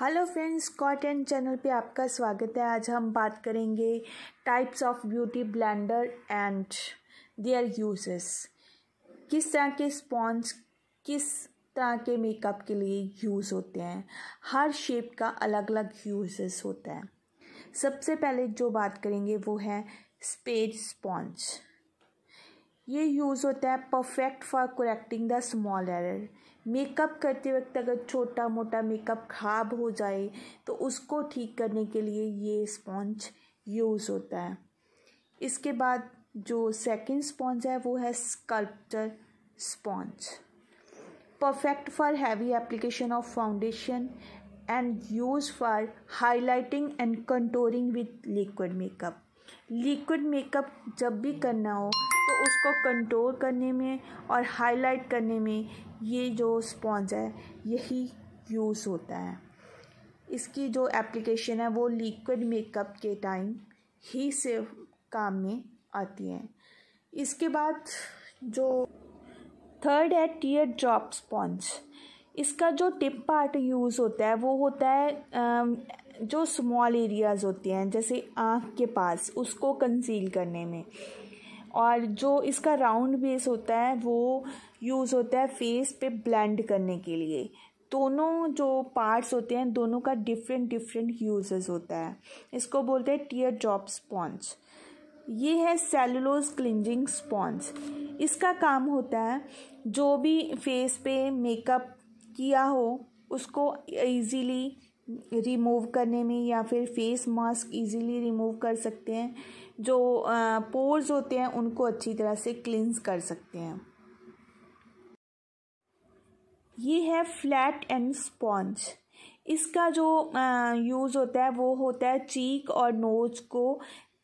hello friends cotton and channel पे आपका स्वागत है आज हम बात करेंगे types of beauty blender and their uses किस तरह के स्पॉन्ज किस तरह के मेकअप के लिए यूज़ होते हैं हर शेप का अलग अलग यूजेस होता है सबसे पहले जो बात करेंगे वो है स्पेज स्पॉन्ज ये यूज़ होता है perfect for correcting the small error makeup करते वक्त अगर छोटा मोटा मेकअप खराब हो जाए तो उसको ठीक करने के लिए ये स्पॉन्ज यूज़ होता है इसके बाद जो सेकंड स्पॉन्ज है वो है sculpture sponge perfect for heavy application of foundation and use for highlighting and contouring with liquid makeup liquid makeup जब भी करना हो तो उसको कंट्रोल करने में और हाईलाइट करने में ये जो स्पॉन्ज है यही यूज़ होता है इसकी जो एप्लीकेशन है वो लिक्विड मेकअप के टाइम ही सिर्फ काम में आती है इसके बाद जो थर्ड है टीयर ड्रॉप स्पॉन्ज इसका जो टिप पार्ट यूज़ होता है वो होता है जो स्मॉल एरियाज़ होते हैं जैसे आँख के पास उसको कंसील करने में और जो इसका राउंड बेस होता है वो यूज़ होता है फेस पे ब्लेंड करने के लिए दोनों जो पार्ट्स होते हैं दोनों का डिफरेंट डिफरेंट यूजेस होता है इसको बोलते हैं टीयर ड्रॉप स्पॉन्ज ये है सेलुलोज क्लिंजिंग स्पॉन्ज इसका काम होता है जो भी फेस पे मेकअप किया हो उसको इजीली रिमूव करने में या फिर फेस मास्क इजीली रिमूव कर सकते हैं जो पोर्स होते हैं उनको अच्छी तरह से क्लिनज कर सकते हैं ये है फ्लैट एंड स्पॉन्ज इसका जो यूज़ होता है वो होता है चीक और नोज को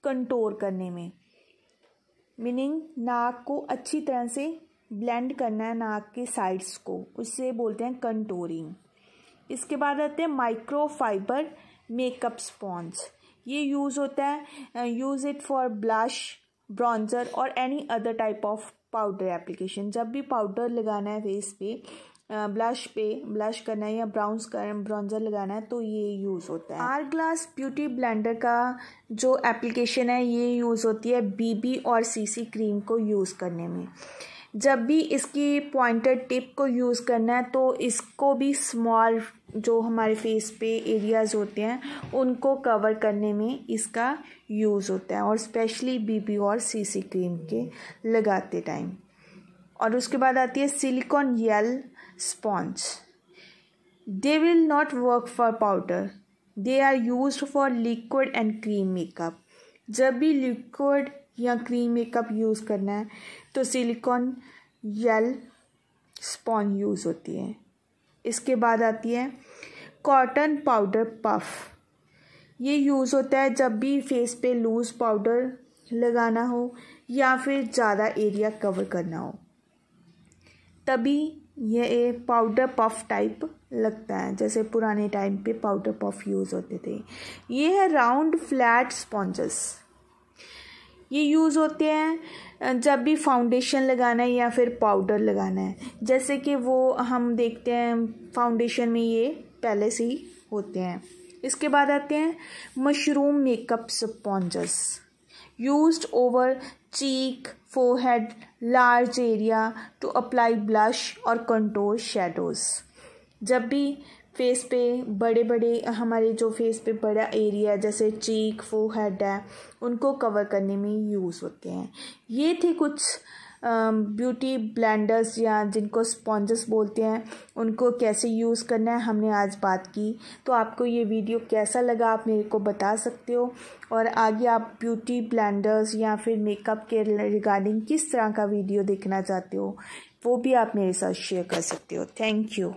कंटोर करने में मीनिंग नाक को अच्छी तरह से ब्लेंड करना है नाक के साइड्स को उससे बोलते हैं कंटोरिंग इसके बाद आते हैं माइक्रोफाइबर मेकअप स्पॉन्ज ये यूज़ होता है use it for blush bronzer और any other type of powder application जब भी पाउडर लगाना है फेस पे ब्लश पे ब्लश करना है या ब्राउन्स कर ब्राउन्जर लगाना है तो ये यूज़ होता है आर ग्लास ब्यूटी ब्लेंडर का जो एप्लीकेशन है ये यूज़ होती है बीबी और सीसी क्रीम को यूज़ करने में जब भी इसकी पॉइंटेड टिप को यूज़ करना है तो इसको भी स्मॉल जो हमारे फेस पे एरियाज़ होते हैं उनको कवर करने में इसका यूज़ होता है और स्पेशली बीबी और सीसी क्रीम के लगाते टाइम और उसके बाद आती है silicone gel sponge they will not work for powder they are use for liquid and cream makeup जब भी लिक्विड या क्रीम मेकअप यूज़ करना है तो सिलिकॉन जेल स्पॉन यूज़ होती है इसके बाद आती है कॉटन पाउडर पफ ये यूज़ होता है जब भी फेस पे लूज़ पाउडर लगाना हो या फिर ज़्यादा एरिया कवर करना हो तभी यह एक पाउडर पफ टाइप लगता है जैसे पुराने टाइम पे पाउडर पफ यूज़ होते थे ये है राउंड फ्लैट स्पॉन्जेस ये यूज़ होते हैं जब भी फाउंडेशन लगाना है या फिर पाउडर लगाना है जैसे कि वो हम देखते हैं फाउंडेशन में ये पहले से ही होते हैं इसके बाद आते हैं mushroom makeup sponges use over cheek forehead large area to apply blush और कंट्रोल शेडोज़ जब भी फेस पे बड़े बड़े हमारे जो फेस पे बड़ा एरिया जैसे चीक फो हेड है उनको कवर करने में यूज़ होते हैं ये थे कुछ ब्यूटी ब्लेंडर्स या जिनको स्पॉन्जेस बोलते हैं उनको कैसे यूज़ करना है हमने आज बात की तो आपको ये वीडियो कैसा लगा आप मेरे को बता सकते हो और आगे आप ब्यूटी ब्लेंडर्स या फिर मेकअप के रिगार्डिंग किस तरह का वीडियो देखना चाहते हो वो भी आप मेरे साथ शेयर कर सकते हो थैंक यू